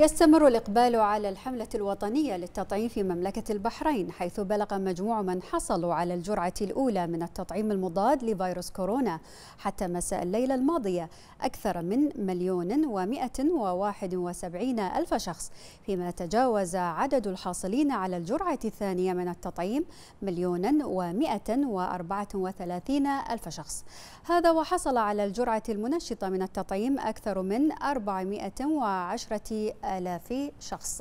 يستمر الإقبال على الحملة الوطنية للتطعيم في مملكة البحرين حيث بلغ مجموع من حصلوا على الجرعة الأولى من التطعيم المضاد لفيروس كورونا حتى مساء الليلة الماضية أكثر من مليون ومائة وواحد وسبعين ألف شخص فيما تجاوز عدد الحاصلين على الجرعة الثانية من التطعيم مليون ومائة وأربعة وثلاثين ألف شخص هذا وحصل على الجرعة المنشطة من التطعيم أكثر من أربعمائة وعشرة آلاف شخص